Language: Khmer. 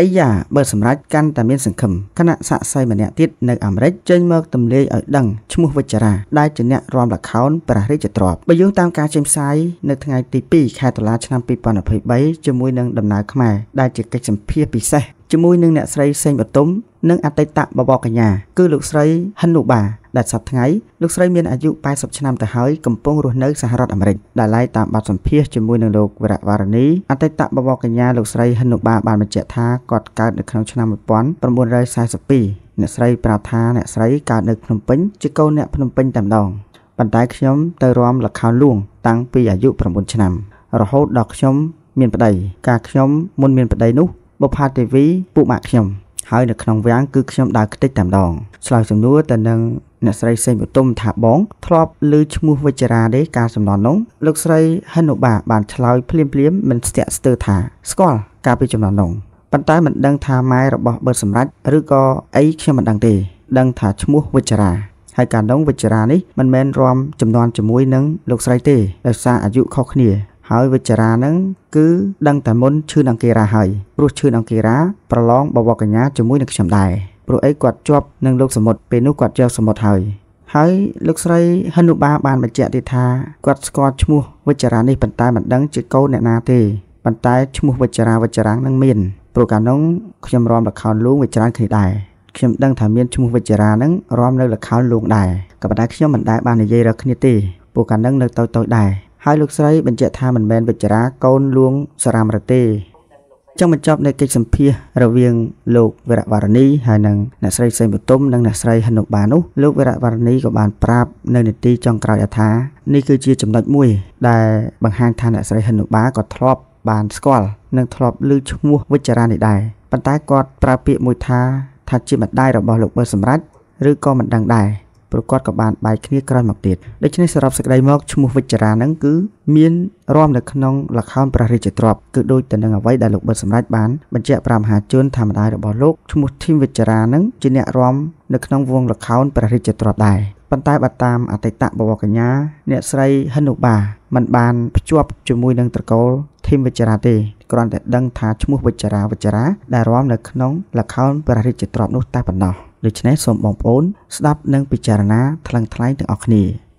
អីយ៉ាបើសម្រេចកាន់តែមានសង្ឃឹមគណៈសាក់សីម្នាក់ទៀតនៅអាមេរិកចេញមកទម្លាយឲ្យដឹងឈ្មោះវិចារាដែលជាអ្នករំលខោនព្រះរាជទ្រព្យបើយោងតាមការចេញផ្សាយនៅថ្ងៃទី2ខែតុលាឆ្នាំ2023ជាមួយនឹងដំណើរខ្មែរដែលជាកិច្ចសម្ភារពិសេសជាមួយនឹងអ្នកស្រីសេងបតុមនិងអតីតបវរកញ្ញាគឺលោកស្រីហិននូបាដែលសប្តាហ៍លោកស្រីមានអាយុ80ឆ្នាំទៅហើយកំពុងរស់នៅ សហរដ្ឋអាមេរិកដែលឡាយតាមបទសម្ភាសជាមួយនឹងលោកវរៈវរនីអតីតបវរកញ្ញាលោកស្រីហិននូបាបានបញ្ជាក់ថាគាត់កើតនៅក្នុងឆ្នាំ1942អ្នកស្រីប្រាប់ថាអ្នកស្រីកើតនៅភ្នំពេញជាកូនអ្នកភ្នំពេញតែម្ដងប៉ុន្តែខ្ញុំទៅរំលខោនលួង តាំងពីអាយុ9ឆ្នាំ រហូតដល់ខ្ញុំមានប្តីការខ្ញុំមុនមានប្តីនោះបុប្ផាទេវីពួកម៉ាក់ខ្ញុំហើយនៅក្នុងវាំងគឺខ្ញុំដើរខ្ទេចតែម្ដងឆ្លើយសំណួរទៅនឹងអ្នកស្រីសេងឧត្តមថាបងធ្លាប់ឮឈ្មោះវិចារាទេការសំណន់នោះលោកស្រីហិនុបាបានឆ្លើយភ្លាមភ្លាមមិនស្ទាក់ស្ទើរថាស្គាល់ការពីចំណន់នោះប៉ុន្តែមិនដឹងថាម៉ែរបស់បើសម្រាប់ឬក៏អីខ្ញុំមិនដឹងទេដឹងថាឈ្មោះវិចារាហើយការនោះវិចារានេះមិនមែនរួមចំនួនជាមួយនឹងលោកស្រីទេដោយសារអាយុខុសគ្នាហើយវិចារានឹងគឺដឹងតែមុនឈឺនឹងគេរាហើយព្រោះឈឺនឹងគេរាប្រឡងបវរកញ្ញាជាមួយនឹងខ្ញុំដែរព្រោះអីគាត់ជាប់នឹងលោកសមុទ្រពេលនោះគាត់យកសមុទ្រហើយហើយលោកស្រីហនុបាបានបញ្ជាក់ទៀតថាគាត់ស្គាល់ឈ្មោះវិចារានេះប៉ុន្តែមិនដឹងជាកូនអ្នកណាទេប៉ុន្តែឈ្មោះវិចារាវិចារានឹង មានព្រោះកាលនោះខ្ញុំរំលខោនលួងវិចារាគ្នាដែរខ្ញុំដឹងថាមានឈ្មោះវិចារានឹងរំនៅលខោនលួងដែរក៏ប៉ុន្តែខ្ញុំមិនដែលបាននិយាយរកគ្នាទេព្រោះកាលនោះនៅតូចតូចដែរហើយលោកស្រីបញ្ជាក់ថាមិនមែនវិចារាកូនលួងសារ៉ាមរទេចង់បញ្ចប់នៃកិច្ចសម្ភាសរវាងលោកវរវរនីហើយនឹងអ្នកស្រីសេមបទុមនិងអ្នកស្រីហនុបានោះលោកវរវរនីក៏បាន ប្រាប់នៅនីតិចុងក្រោយថានេះគឺជាចំណុចមួយដែល បង្ហាញថាអ្នកស្រីហនុបាក៏ធ្លាប់បានស្គាល់និងធ្លាប់ឮឈ្មោះវិចារានេះដែរប៉ុន្តែគាត់ប្រើពាក្យមួយថាថាជាម្ដាយរបស់លោកបើសម្រាប់ឬក៏មិនដឹងដែរប្រកាសក៏បានបែកគ្នាក្រោយមកទៀតដូច្នេះសរុបសេចក្តីមកឈ្មោះវិជ្ជរានឹងគឺ មានរួមនៅក្នុង លខោនព្រះរាជទ្រព្យគឺដូចទៅនឹងអ្វីដែលលោកបិទសម្រេចបានបញ្ជាក់ប្រាមហាជនធម្មតារបស់លោកឈ្មោះធីមវិជ្ជរានឹងជាអ្នករួមនៅក្នុងវងលខោនព្រះរាជទ្រព្យដែរប៉ុន្តែបើតាមអតីតបវរកញ្ញាអ្នកស្រីហនុបា មិនបានភ្ជាប់ជាមួយនឹងត្រកូលធីមវិជ្ជរាទេគ្រាន់តែដឹងថាឈ្មោះវិជ្ជរាវិជ្ជរាដែលរួមនៅក្នុង លខោនព្រះរាជទ្រព្យនោះតែប៉ុណ្ណោះដូច្នេះសូមបងប្អូន ស្ដាប់និងពិចារណាថ្លឹងថ្លែងទាំងអស់គ្នា។